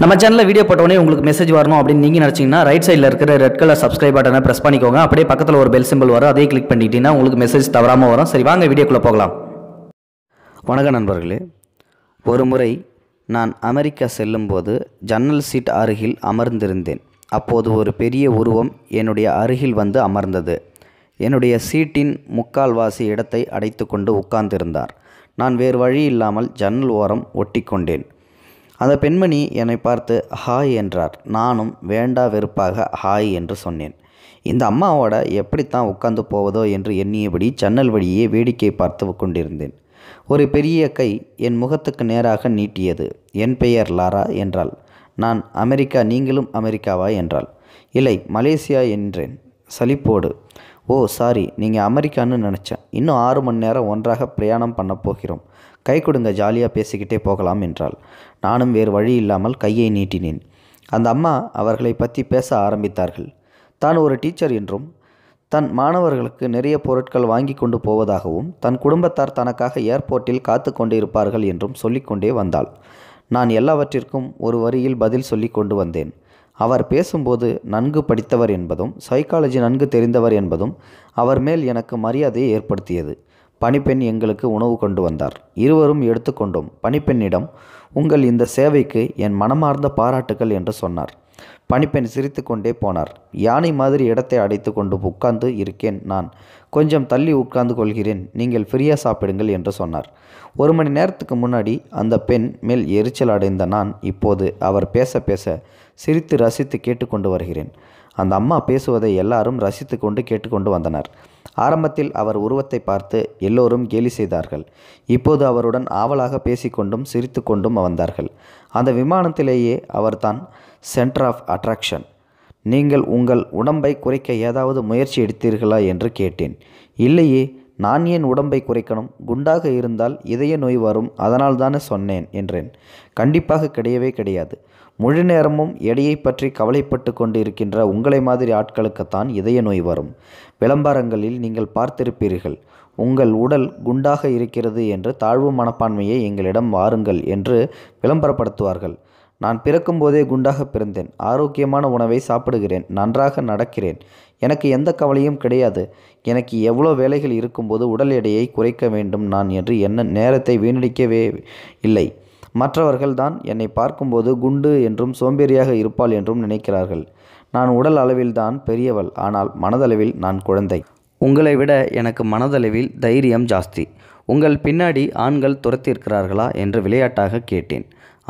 நம்ம சேனலில் வீடியோ போட்டோடனே உங்களுக்கு மெசேஜ் வரணும் அப்படின்னு நீங்கள் நினச்சிங்கன்னா ரைட் சைடில் இருக்கிற ரெட் கலர் சப்ஸ்கிரைப் பட்டனை ப்ரெஸ் பண்ணிக்கோங்க அப்படியே பக்கத்தில் ஒரு பெல் சிம்பிள் வரும் அதே கிளிக் பண்ணிக்கிட்டீங்கன்னா உங்களுக்கு மெசேஜ் தவறாமல் வரும் சரி வாங்க வீடியோக்குள்ளே போகலாம் வணக்க நண்பர்களே ஒரு முறை நான் அமெரிக்கா செல்லும்போது ஜன்னல் சீட் அருகில் அமர்ந்திருந்தேன் அப்போது ஒரு பெரிய உருவம் என்னுடைய அருகில் வந்து அமர்ந்தது என்னுடைய சீட்டின் முக்கால்வாசி இடத்தை அடைத்து கொண்டு உட்கார்ந்திருந்தார் நான் வேறு வழி இல்லாமல் ஜன்னல் ஓரம் ஒட்டி கொண்டேன் அந்த பெண்மணி என்னை பார்த்து ஹாய் என்றார் நானும் வேண்டா வெறுப்பாக ஹாய் என்று சொன்னேன் இந்த அம்மாவோட எப்படித்தான் உட்கார்ந்து போவதோ என்று எண்ணியபடி ஜன்னல் வழியே வேடிக்கை பார்த்து கொண்டிருந்தேன் ஒரு பெரிய கை என் முகத்துக்கு நேராக நீட்டியது என் பெயர் லாரா என்றாள் நான் அமெரிக்கா நீங்களும் அமெரிக்காவா என்றாள் இல்லை மலேசியா என்றேன் சலிப்போடு ஓ சாரி நீங்கள் அமெரிக்கான்னு நினச்சேன் இன்னும் ஆறு மணி நேரம் ஒன்றாக பிரயாணம் பண்ண போகிறோம் கை கொடுங்க ஜாலியாக பேசிக்கிட்டே போகலாம் என்றாள் நானும் வேறு வழி இல்லாமல் கையை நீட்டினேன் அந்த அம்மா அவர்களை பற்றி பேச ஆரம்பித்தார்கள் தான் ஒரு டீச்சர் என்றும் தன் மாணவர்களுக்கு நிறைய பொருட்கள் வாங்கி கொண்டு போவதாகவும் தன் குடும்பத்தார் தனக்காக ஏர்போர்ட்டில் காத்து கொண்டு இருப்பார்கள் என்றும் சொல்லிக்கொண்டே வந்தாள் நான் எல்லாவற்றிற்கும் ஒரு வரியில் பதில் சொல்லி கொண்டு வந்தேன் அவர் பேசும்போது நன்கு படித்தவர் என்பதும் சைக்காலஜி நன்கு தெரிந்தவர் என்பதும் அவர் மேல் எனக்கு மரியாதையை ஏற்படுத்தியது பணிப்பெண் எங்களுக்கு உணவு கொண்டு வந்தார் இருவரும் எடுத்துக்கொண்டோம் பணிப்பெண்ணிடம் உங்கள் இந்த சேவைக்கு என் மனமார்ந்த பாராட்டுக்கள் என்று சொன்னார் பணிப்பெண் சிரித்து கொண்டே போனார் யானை மாதிரி இடத்தை அடைத்து கொண்டு உட்கார்ந்து இருக்கேன் நான் கொஞ்சம் தள்ளி உட்கார்ந்து கொள்கிறேன் நீங்கள் ஃப்ரீயாக சாப்பிடுங்கள் என்று சொன்னார் ஒரு மணி நேரத்துக்கு முன்னாடி அந்த பெண் மேல் எரிச்சல் அடைந்த நான் இப்போது அவர் பேச பேச சிரித்து ரசித்து கேட்டுக்கொண்டு வருகிறேன் அந்த அம்மா பேசுவதை எல்லாரும் ரசித்து கொண்டு கேட்டுக்கொண்டு வந்தனர் ஆரம்பத்தில் அவர் உருவத்தை பார்த்து எல்லோரும் கேலி செய்தார்கள் இப்போது அவருடன் ஆவலாக பேசிக்கொண்டும் சிரித்து கொண்டும் வந்தார்கள் அந்த விமானத்திலேயே அவர்தான் சென்டர் ஆஃப் அட்ராக்ஷன் நீங்கள் உங்கள் உடம்பை குறைக்க ஏதாவது முயற்சி எடுத்தீர்களா என்று கேட்டேன் இல்லையே நான் ஏன் உடம்பை குறைக்கணும் குண்டாக இருந்தால் இதய நோய் வரும் அதனால் தானே சொன்னேன் என்றேன் கண்டிப்பாக கிடையவே கிடையாது முழு நேரமும் எடையை பற்றி கவலைப்பட்டு கொண்டு இருக்கின்ற உங்களை மாதிரி ஆட்களுக்குத்தான் இதய நோய் வரும் விளம்பரங்களில் நீங்கள் பார்த்திருப்பீர்கள் உங்கள் உடல் குண்டாக இருக்கிறது என்று தாழ்வு மனப்பான்மையை எங்களிடம் வாருங்கள் என்று விளம்பரப்படுத்துவார்கள் நான் பிறக்கும்போதே குண்டாக பிறந்தேன் ஆரோக்கியமான உணவை சாப்பிடுகிறேன் நன்றாக நடக்கிறேன் எனக்கு எந்த கவலையும் கிடையாது எனக்கு எவ்வளோ வேலைகள் இருக்கும்போது உடல் எடையை குறைக்க வேண்டும் நான் என்று என்ன நேரத்தை வீணடிக்கவே இல்லை மற்றவர்கள் தான் என்னை பார்க்கும்போது குண்டு என்றும் சோம்பேறியாக இருப்பாள் என்றும் நினைக்கிறார்கள் நான் உடல் அளவில் தான் பெரியவள் ஆனால் மனதளவில் நான் குழந்தை உங்களை விட எனக்கு மனதளவில் தைரியம் ஜாஸ்தி உங்கள் பின்னாடி ஆண்கள் துரத்தியிருக்கிறார்களா என்று விளையாட்டாக கேட்டேன்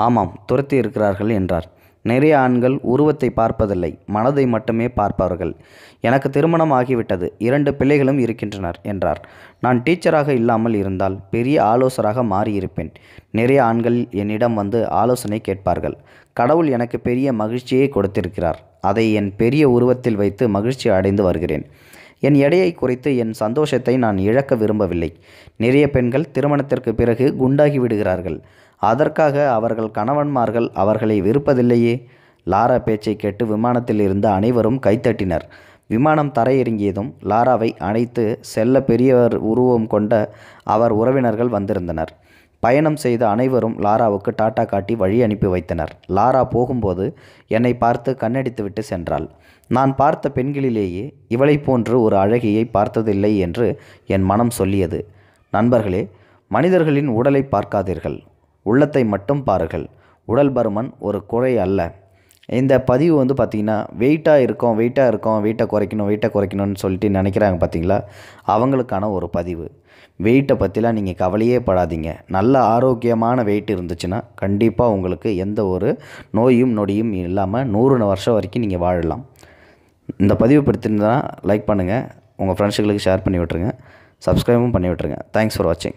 ஆமாம் துரத்தி இருக்கிறார்கள் என்றார் நிறைய ஆண்கள் உருவத்தை பார்ப்பதில்லை மனதை மட்டுமே பார்ப்பார்கள் எனக்கு திருமணம் ஆகிவிட்டது இரண்டு பிள்ளைகளும் இருக்கின்றனர் என்றார் நான் டீச்சராக இல்லாமல் இருந்தால் பெரிய ஆலோசராக மாறியிருப்பேன் நிறைய ஆண்கள் என்னிடம் வந்து ஆலோசனை கேட்பார்கள் கடவுள் எனக்கு பெரிய மகிழ்ச்சியை கொடுத்திருக்கிறார் அதை என் பெரிய உருவத்தில் வைத்து மகிழ்ச்சி அடைந்து வருகிறேன் என் எடையை குறைத்து என் சந்தோஷத்தை நான் இழக்க விரும்பவில்லை நிறைய பெண்கள் திருமணத்திற்கு பிறகு குண்டாகி விடுகிறார்கள் அதற்காக அவர்கள் கணவன்மார்கள் அவர்களை வெறுப்பதில்லையே லாரா பேச்சை கேட்டு விமானத்தில் இருந்த அனைவரும் கைத்தட்டினர் விமானம் தரையிறங்கியதும் லாராவை அணைத்து செல்ல பெரியவர் உருவம் கொண்ட அவர் உறவினர்கள் வந்திருந்தனர் பயணம் செய்த அனைவரும் லாராவுக்கு டாட்டா காட்டி வழி அனுப்பி வைத்தனர் லாரா போகும்போது என்னை பார்த்து கண்ணடித்துவிட்டு சென்றாள் நான் பார்த்த பெண்களிலேயே இவளை போன்று ஒரு அழகியை பார்த்ததில்லை என்று என் மனம் சொல்லியது நண்பர்களே மனிதர்களின் உடலை பார்க்காதீர்கள் உள்ளத்தை மட்டும் பாருங்கள் உடல் பருமன் ஒரு குறை அல்ல இந்த பதிவு வந்து பார்த்திங்கன்னா வெயிட்டாக இருக்கும் வெயிட்டாக இருக்கும் வெயிட்டை குறைக்கணும் வெயிட்டை குறைக்கணும்னு சொல்லிட்டு நினைக்கிறாங்க பார்த்திங்களா அவங்களுக்கான ஒரு பதிவு வெயிட்டை பற்றிலாம் நீங்கள் கவலையே படாதீங்க நல்ல ஆரோக்கியமான வெயிட் இருந்துச்சுன்னா கண்டிப்பாக உங்களுக்கு எந்த ஒரு நோயும் நொடியும் இல்லாமல் நூறு வருஷம் வரைக்கும் நீங்கள் வாழலாம் இந்த பதிவு படுத்திருந்தால் லைக் பண்ணுங்கள் உங்கள் ஃப்ரெண்ட்ஸுகளுக்கு ஷேர் பண்ணி விட்ருங்க சப்ஸ்கிரைபும் பண்ணி விட்ருங்க தேங்க்ஸ் ஃபார் வாட்சிங்